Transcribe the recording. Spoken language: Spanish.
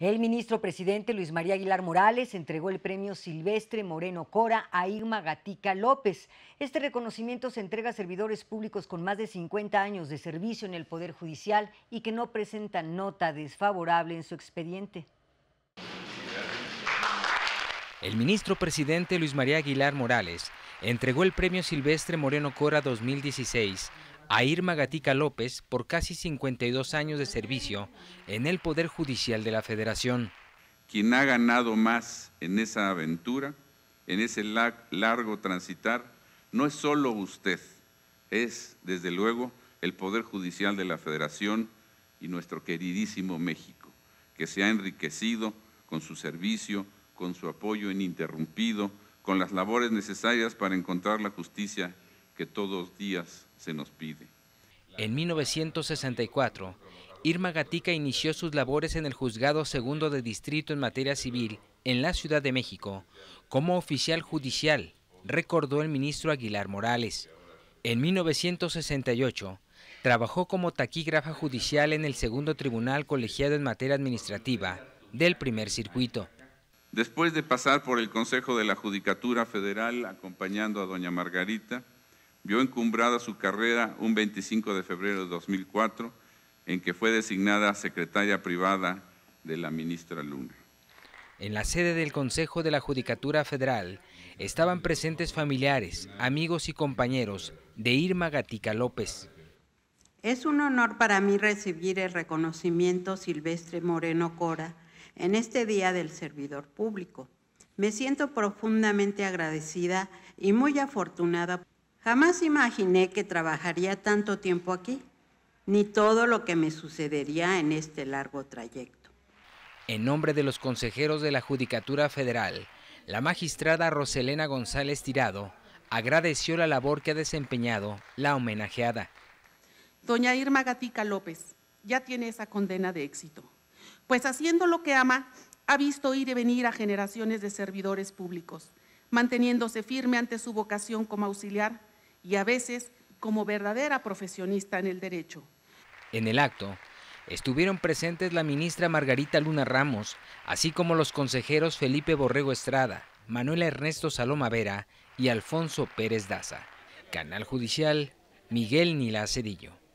El ministro presidente Luis María Aguilar Morales entregó el premio Silvestre Moreno Cora a Irma Gatica López. Este reconocimiento se entrega a servidores públicos con más de 50 años de servicio en el Poder Judicial y que no presentan nota desfavorable en su expediente. El ministro presidente Luis María Aguilar Morales entregó el premio Silvestre Moreno Cora 2016 a Irma Gatica López por casi 52 años de servicio en el Poder Judicial de la Federación. Quien ha ganado más en esa aventura, en ese largo transitar, no es solo usted, es desde luego el Poder Judicial de la Federación y nuestro queridísimo México, que se ha enriquecido con su servicio, con su apoyo ininterrumpido, con las labores necesarias para encontrar la justicia que todos días se nos pide. En 1964, Irma Gatica inició sus labores en el Juzgado Segundo de Distrito en materia civil en la Ciudad de México como oficial judicial, recordó el ministro Aguilar Morales. En 1968, trabajó como taquígrafa judicial en el Segundo Tribunal Colegiado en Materia Administrativa del Primer Circuito. Después de pasar por el Consejo de la Judicatura Federal acompañando a doña Margarita, vio encumbrada su carrera un 25 de febrero de 2004, en que fue designada secretaria privada de la ministra Luna. En la sede del Consejo de la Judicatura Federal estaban presentes familiares, amigos y compañeros de Irma Gatica López. Es un honor para mí recibir el reconocimiento Silvestre Moreno Cora en este Día del Servidor Público. Me siento profundamente agradecida y muy afortunada Jamás imaginé que trabajaría tanto tiempo aquí, ni todo lo que me sucedería en este largo trayecto. En nombre de los consejeros de la Judicatura Federal, la magistrada Roselena González Tirado agradeció la labor que ha desempeñado la homenajeada. Doña Irma Gatica López ya tiene esa condena de éxito, pues haciendo lo que ama, ha visto ir y venir a generaciones de servidores públicos, manteniéndose firme ante su vocación como auxiliar y a veces como verdadera profesionista en el derecho. En el acto, estuvieron presentes la ministra Margarita Luna Ramos, así como los consejeros Felipe Borrego Estrada, Manuel Ernesto Saloma Vera y Alfonso Pérez Daza. Canal Judicial, Miguel Nila Cedillo.